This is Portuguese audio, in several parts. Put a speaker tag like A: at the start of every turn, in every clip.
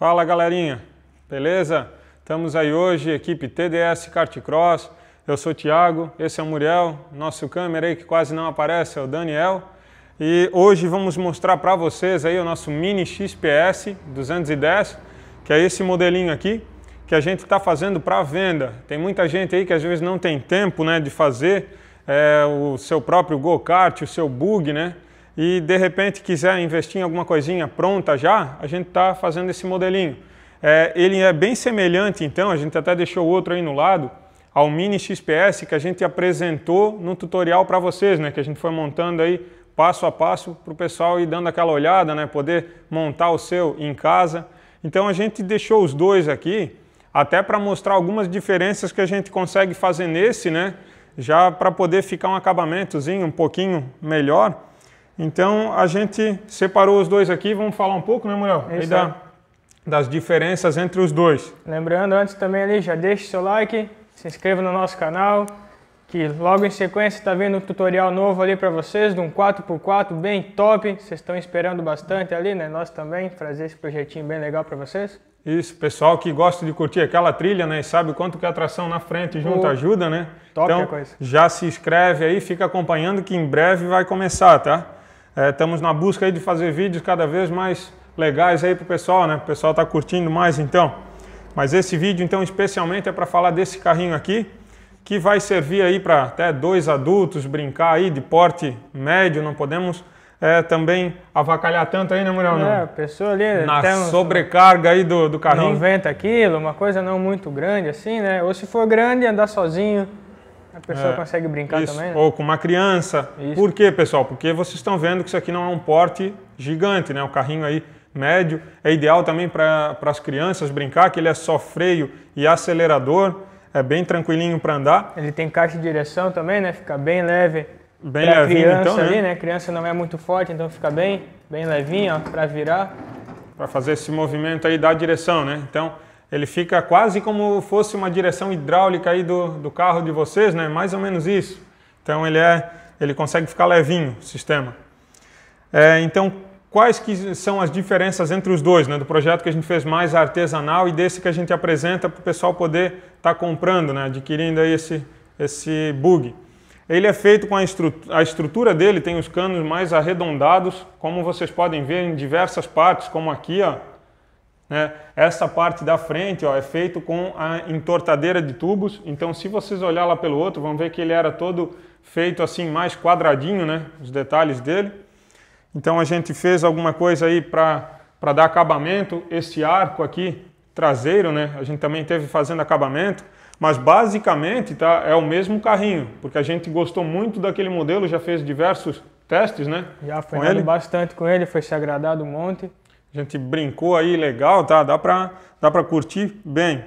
A: Fala galerinha, beleza? Estamos aí hoje, equipe TDS Kart Cross. Eu sou o Thiago, esse é o Muriel, nosso câmera aí que quase não aparece é o Daniel. E hoje vamos mostrar para vocês aí o nosso Mini XPS 210, que é esse modelinho aqui que a gente está fazendo para venda. Tem muita gente aí que às vezes não tem tempo né, de fazer é, o seu próprio go-kart, o seu bug, né? e de repente quiser investir em alguma coisinha pronta já, a gente está fazendo esse modelinho. É, ele é bem semelhante, então, a gente até deixou outro aí no lado, ao Mini XPS que a gente apresentou no tutorial para vocês, né, que a gente foi montando aí passo a passo para o pessoal ir dando aquela olhada, né, poder montar o seu em casa. Então a gente deixou os dois aqui, até para mostrar algumas diferenças que a gente consegue fazer nesse, né, já para poder ficar um acabamentozinho um pouquinho melhor. Então a gente separou os dois aqui, vamos falar um pouco, né, Muriel? É isso aí da, das diferenças entre os dois. Lembrando,
B: antes também ali, já deixe seu like, se inscreva no nosso canal, que logo em sequência está vindo um tutorial novo ali para vocês, de um 4x4 bem top. Vocês estão esperando bastante ali, né? Nós também, trazer esse projetinho bem legal para vocês.
A: Isso, pessoal que gosta de curtir aquela trilha, né? E sabe quanto que a tração na frente junto ajuda, né? Top então, coisa. já se inscreve aí, fica acompanhando que em breve vai começar, tá? É, estamos na busca aí de fazer vídeos cada vez mais legais aí para o pessoal, né? O pessoal está curtindo mais então. Mas esse vídeo então especialmente é para falar desse carrinho aqui, que vai servir aí para até dois adultos brincar aí de porte médio, não podemos é, também avacalhar tanto aí, né, Muriel? É, a pessoa ali... Né, na sobrecarga aí do, do carrinho. 90 quilos, uma coisa não muito grande assim, né? Ou se for grande, andar sozinho, a pessoa é, consegue brincar isso. também, né? Ou com uma criança. Isso. Por quê, pessoal? Porque vocês estão vendo que isso aqui não é um porte gigante, né? O carrinho aí médio é ideal também para as crianças brincar, que ele é só freio e acelerador. É bem tranquilinho para andar. Ele tem caixa de direção também, né? Fica
B: bem leve. Bem pra levinho, criança então, né? ali, né? né? Criança não é muito forte, então fica bem, bem levinho,
A: ó, para virar. Para fazer esse movimento aí da direção, né? Então, ele fica quase como fosse uma direção hidráulica aí do, do carro de vocês, né? Mais ou menos isso. Então ele é, ele consegue ficar levinho, o sistema. É, então quais que são as diferenças entre os dois, né? Do projeto que a gente fez mais artesanal e desse que a gente apresenta para o pessoal poder estar tá comprando, né? Adquirindo aí esse esse bug. Ele é feito com a, a estrutura dele tem os canos mais arredondados, como vocês podem ver em diversas partes, como aqui, ó né? Essa parte da frente ó, é feito com a entortadeira de tubos, então se vocês olhar lá pelo outro, vão ver que ele era todo feito assim mais quadradinho, né? os detalhes dele. Então a gente fez alguma coisa aí para dar acabamento, esse arco aqui traseiro, né? a gente também teve fazendo acabamento, mas basicamente tá, é o mesmo carrinho, porque a gente gostou muito daquele modelo, já fez diversos testes, né? Já foi com ele. bastante com ele, foi se agradado um monte. A gente brincou aí legal, tá? Dá para dá para curtir bem.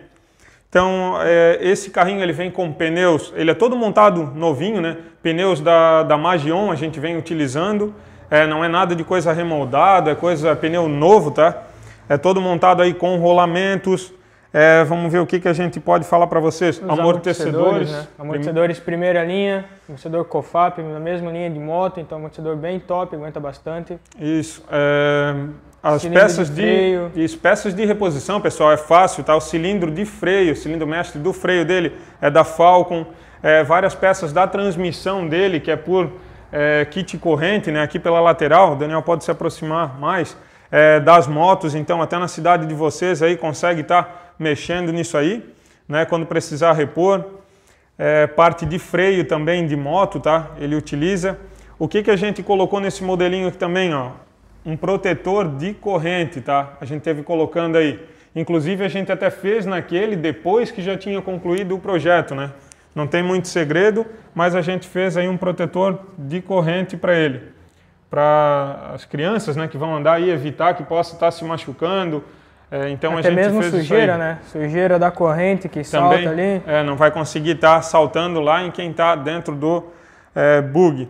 A: Então, é, esse carrinho ele vem com pneus, ele é todo montado novinho, né? Pneus da, da Magion a gente vem utilizando, é, não é nada de coisa remoldada, é coisa é pneu novo, tá? É todo montado aí com rolamentos. É, vamos ver o que, que a gente pode falar para vocês. Os amortecedores. Amortecedores, né? amortecedores
B: prim... primeira linha, amortecedor COFAP na mesma linha de moto, então amortecedor bem top, aguenta bastante.
A: Isso. É, as peças de, freio. de peças de reposição, pessoal, é fácil, tá? O cilindro de freio, o cilindro mestre do freio dele é da Falcon, é, várias peças da transmissão dele, que é por é, kit corrente, né? Aqui pela lateral, o Daniel pode se aproximar mais é, das motos, então até na cidade de vocês aí consegue estar tá mexendo nisso aí, né? Quando precisar repor. É, parte de freio também de moto, tá? Ele utiliza. O que, que a gente colocou nesse modelinho aqui também, ó? um protetor de corrente, tá? A gente teve colocando aí. Inclusive a gente até fez naquele depois que já tinha concluído o projeto, né? Não tem muito segredo, mas a gente fez aí um protetor de corrente para ele. Para as crianças, né, que vão andar aí evitar que possa estar tá se machucando. É, então até a gente mesmo fez sujeira, né?
B: Sujeira da corrente que Também,
A: salta ali. É, não vai conseguir estar tá saltando lá em quem está dentro do é, bug.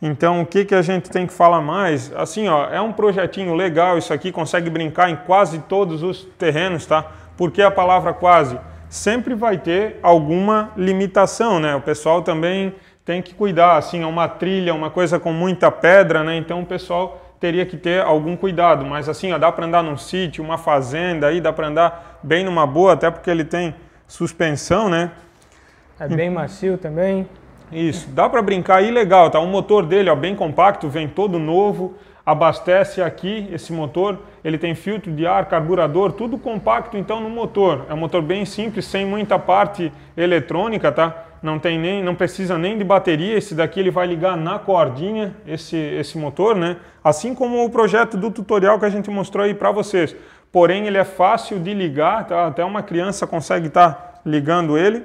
A: Então, o que, que a gente tem que falar mais? Assim, ó, é um projetinho legal isso aqui, consegue brincar em quase todos os terrenos, tá? Porque a palavra quase sempre vai ter alguma limitação, né? O pessoal também tem que cuidar, assim, é uma trilha, uma coisa com muita pedra, né? Então, o pessoal teria que ter algum cuidado, mas assim, ó, dá para andar num sítio, uma fazenda aí, dá para andar bem numa boa, até porque ele tem suspensão, né? É bem macio também. Isso, dá para brincar aí legal, tá? O motor dele, ó, bem compacto, vem todo novo, abastece aqui esse motor, ele tem filtro de ar, carburador, tudo compacto então no motor. É um motor bem simples, sem muita parte eletrônica, tá? Não tem nem, não precisa nem de bateria, esse daqui ele vai ligar na cordinha esse esse motor, né? Assim como o projeto do tutorial que a gente mostrou aí para vocês. Porém, ele é fácil de ligar, tá? Até uma criança consegue estar tá ligando ele.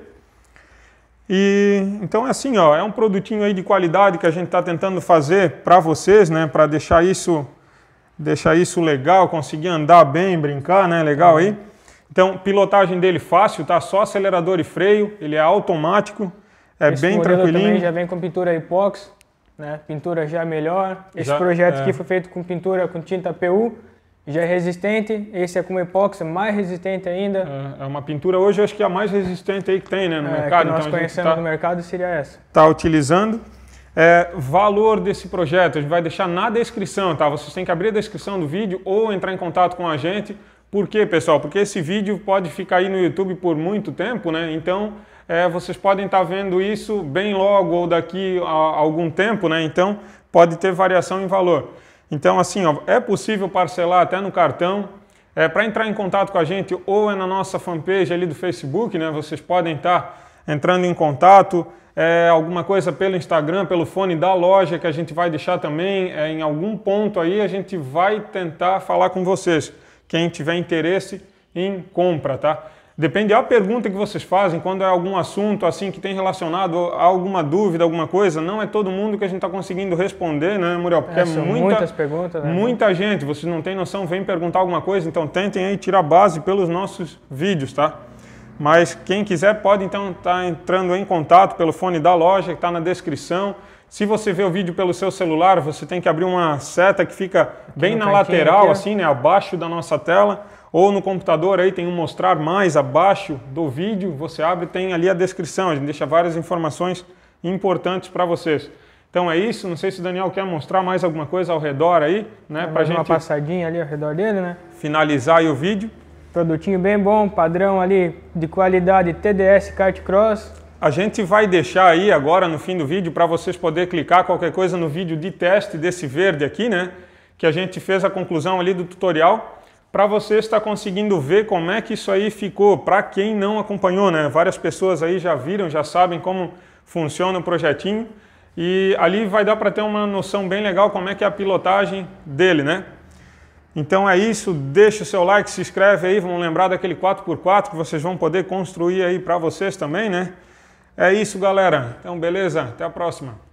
A: E então é assim, ó, é um produtinho aí de qualidade que a gente está tentando fazer para vocês, né, para deixar isso deixar isso legal, conseguir andar bem, brincar, né, legal aí. Então, pilotagem dele fácil, tá? Só acelerador e freio, ele é automático, é Esse bem tranquilinho. Também já
B: vem com pintura epox, né? Pintura já é melhor. Esse já, projeto é... aqui foi feito com pintura com tinta PU já é resistente, esse é com uma epóxi mais resistente ainda. É, é, uma pintura
A: hoje, eu acho que é a mais resistente aí que tem né, no é, mercado. Que então nós então, conhecemos tá, no mercado seria essa. Está utilizando. É, valor desse projeto, a gente vai deixar na descrição, tá? Vocês têm que abrir a descrição do vídeo ou entrar em contato com a gente. Por quê, pessoal? Porque esse vídeo pode ficar aí no YouTube por muito tempo, né? Então, é, vocês podem estar tá vendo isso bem logo ou daqui a algum tempo, né? Então, pode ter variação em valor. Então, assim, ó, é possível parcelar até no cartão. É, Para entrar em contato com a gente, ou é na nossa fanpage ali do Facebook, né? Vocês podem estar tá entrando em contato. É, alguma coisa pelo Instagram, pelo fone da loja que a gente vai deixar também. É, em algum ponto aí a gente vai tentar falar com vocês. Quem tiver interesse em compra, tá? Depende da pergunta que vocês fazem, quando é algum assunto assim que tem relacionado a alguma dúvida, alguma coisa, não é todo mundo que a gente está conseguindo responder, né, Muriel? Porque é, é, são muita, muitas
B: perguntas, né?
A: Muita gente, vocês não têm noção, vem perguntar alguma coisa, então tentem aí tirar base pelos nossos vídeos, tá? mas quem quiser pode então estar tá entrando em contato pelo fone da loja que está na descrição. Se você vê o vídeo pelo seu celular, você tem que abrir uma seta que fica aqui bem na lateral, aqui. assim, né, abaixo da nossa tela, ou no computador aí tem um mostrar mais abaixo do vídeo, você abre, tem ali a descrição, a gente deixa várias informações importantes para vocês. Então é isso, não sei se o Daniel quer mostrar mais alguma coisa ao redor aí, né, para gente uma passadinha ali ao redor dele, né?
B: Finalizar o vídeo. Produtinho bem bom, padrão ali
A: de qualidade TDS Kart Cross. A gente vai deixar aí agora no fim do vídeo para vocês poderem clicar qualquer coisa no vídeo de teste desse verde aqui, né? Que a gente fez a conclusão ali do tutorial para você estar conseguindo ver como é que isso aí ficou, para quem não acompanhou, né? Várias pessoas aí já viram, já sabem como funciona o projetinho e ali vai dar para ter uma noção bem legal como é que é a pilotagem dele, né? Então é isso, deixa o seu like, se inscreve aí, vamos lembrar daquele 4x4 que vocês vão poder construir aí para vocês também, né? É isso, galera. Então, beleza? Até a próxima.